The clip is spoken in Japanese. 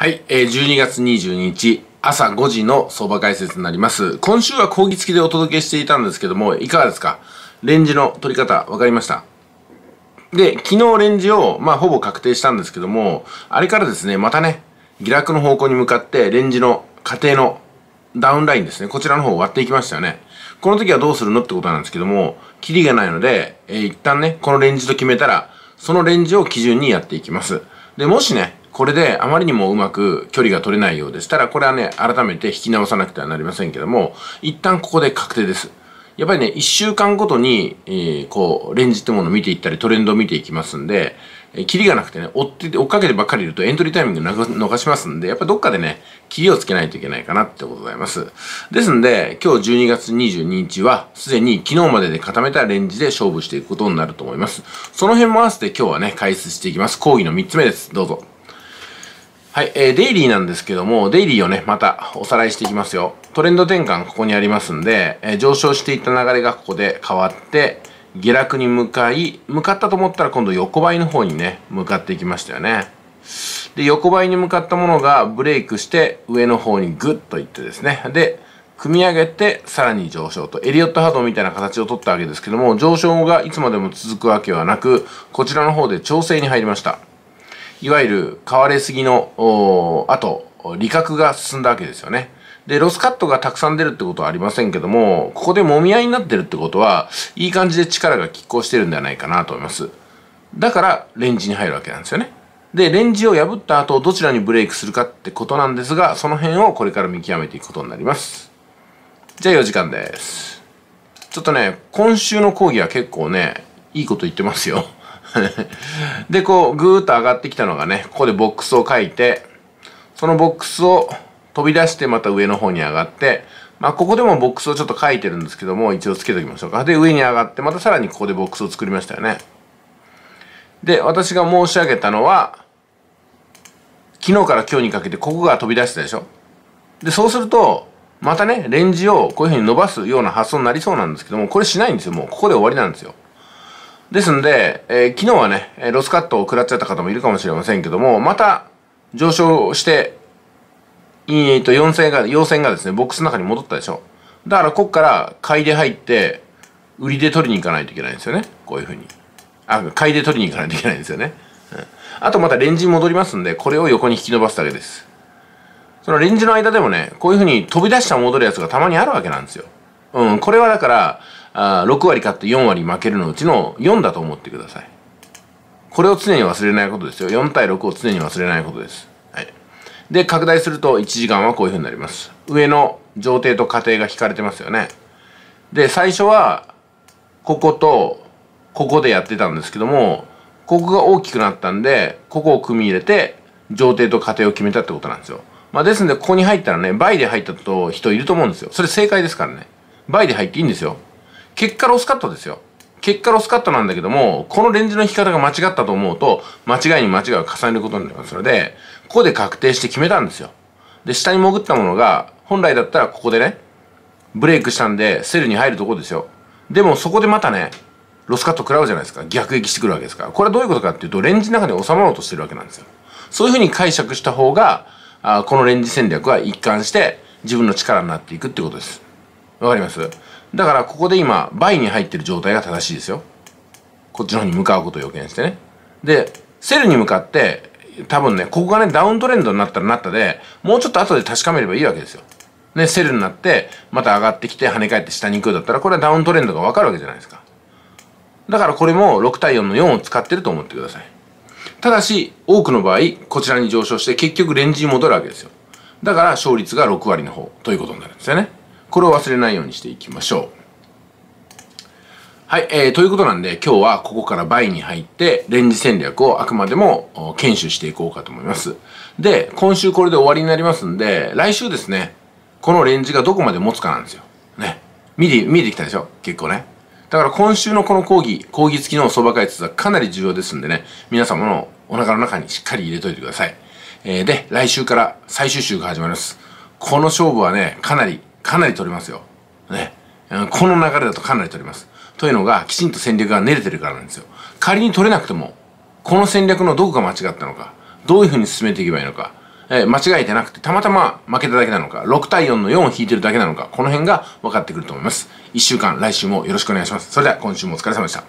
はい、えー、12月22日朝5時の相場解説になります。今週は講義付きでお届けしていたんですけども、いかがですかレンジの取り方分かりましたで、昨日レンジを、まあ、ほぼ確定したんですけども、あれからですね、またね、下落の方向に向かって、レンジの過程のダウンラインですね、こちらの方を割っていきましたよね。この時はどうするのってことなんですけども、キリがないので、えー、一旦ね、このレンジと決めたら、そのレンジを基準にやっていきます。で、もしね、これであまりにもうまく距離が取れないようでしたら、これはね、改めて引き直さなくてはなりませんけども、一旦ここで確定です。やっぱりね、一週間ごとに、えー、こう、レンジってものを見ていったり、トレンドを見ていきますんで、えー、キリがなくてね、追ってて、追っかけてばっかりいるとエントリータイミング逃しますんで、やっぱどっかでね、キリをつけないといけないかなってことでございます。ですんで、今日12月22日は、すでに昨日までで固めたレンジで勝負していくことになると思います。その辺も合わせて今日はね、解説していきます。講義の3つ目です。どうぞ。はい、えー、デイリーなんですけども、デイリーをね、またおさらいしていきますよ。トレンド転換ここにありますんで、えー、上昇していった流れがここで変わって、下落に向かい、向かったと思ったら今度横ばいの方にね、向かっていきましたよね。で、横ばいに向かったものがブレイクして上の方にグッといってですね。で、組み上げてさらに上昇とエリオット波動みたいな形をとったわけですけども上昇がいつまでも続くわけはなくこちらの方で調整に入りましたいわゆる買われすぎの後利確が進んだわけですよね。で、ロスカットがたくさん出るってことはありませんけども、ここでもみ合いになってるってことは、いい感じで力が拮抗してるんではないかなと思います。だから、レンジに入るわけなんですよね。で、レンジを破った後、どちらにブレイクするかってことなんですが、その辺をこれから見極めていくことになります。じゃあ4時間です。ちょっとね、今週の講義は結構ね、いいこと言ってますよ。で、こう、ぐーっと上がってきたのがね、ここでボックスを書いて、そのボックスを飛び出してまた上の方に上がって、まあ、ここでもボックスをちょっと書いてるんですけども、一応つけときましょうか。で、上に上がって、またさらにここでボックスを作りましたよね。で、私が申し上げたのは、昨日から今日にかけてここが飛び出したでしょ。で、そうすると、またね、レンジをこういうふうに伸ばすような発想になりそうなんですけども、これしないんですよ。もうここで終わりなんですよ。ですんで、えー、昨日はね、ロスカットを食らっちゃった方もいるかもしれませんけども、また上昇して、えっと、4線が、陽線がですね、ボックスの中に戻ったでしょ。だから、こっから買いで入って、売りで取りに行かないといけないんですよね。こういうふうに。あ、買いで取りに行かないといけないんですよね。うん、あとまたレンジに戻りますんで、これを横に引き伸ばすだけです。そのレンジの間でもね、こういうふうに飛び出した戻るやつがたまにあるわけなんですよ。うん、これはだから、あ6割勝って4割負けるのうちの4だと思ってください。これを常に忘れないことですよ。4対6を常に忘れないことです。はい。で、拡大すると1時間はこういう風になります。上の上程と下程が引かれてますよね。で、最初は、こことここでやってたんですけども、ここが大きくなったんで、ここを組み入れて、上程と下程を決めたってことなんですよ。まあ、ですんで、ここに入ったらね、倍で入ったと人いると思うんですよ。それ正解ですからね。倍で入っていいんですよ。結果ロスカットですよ。結果ロスカットなんだけども、このレンジの引き方が間違ったと思うと、間違いに間違いを重ねることになりますので、ここで確定して決めたんですよ。で、下に潜ったものが、本来だったらここでね、ブレイクしたんで、セルに入るとこですよ。でもそこでまたね、ロスカット食らうじゃないですか。逆撃してくるわけですから。これはどういうことかっていうと、レンジの中で収まろうとしてるわけなんですよ。そういうふうに解釈した方が、あこのレンジ戦略は一貫して自分の力になっていくってことです。わかりますだからここで今倍に入ってる状態が正しいですよこっちの方に向かうことを予見してねでセルに向かって多分ねここがねダウントレンドになったらなったでもうちょっと後で確かめればいいわけですよね、セルになってまた上がってきて跳ね返って下に行くだったらこれはダウントレンドがわかるわけじゃないですかだからこれも6対4の4を使ってると思ってくださいただし多くの場合こちらに上昇して結局レンジに戻るわけですよだから勝率が6割の方ということになるんですよねこれを忘れないようにしていきましょう。はい、えー、ということなんで今日はここから倍に入ってレンジ戦略をあくまでも検証していこうかと思います。で、今週これで終わりになりますんで、来週ですね、このレンジがどこまで持つかなんですよ。ね。見て、見えてきたでしょ結構ね。だから今週のこの講義、講義付きの相場解説はかなり重要ですんでね、皆様のお腹の中にしっかり入れといてください。えー、で、来週から最終週が始まります。この勝負はね、かなりかなり取れますよ。ね。この流れだとかなり取れます。というのが、きちんと戦略が練れてるからなんですよ。仮に取れなくても、この戦略のどこが間違ったのか、どういうふうに進めていけばいいのか、えー、間違えてなくて、たまたま負けただけなのか、6対4の4を引いてるだけなのか、この辺が分かってくると思います。1週間、来週もよろしくお願いします。それでは今週もお疲れ様でした。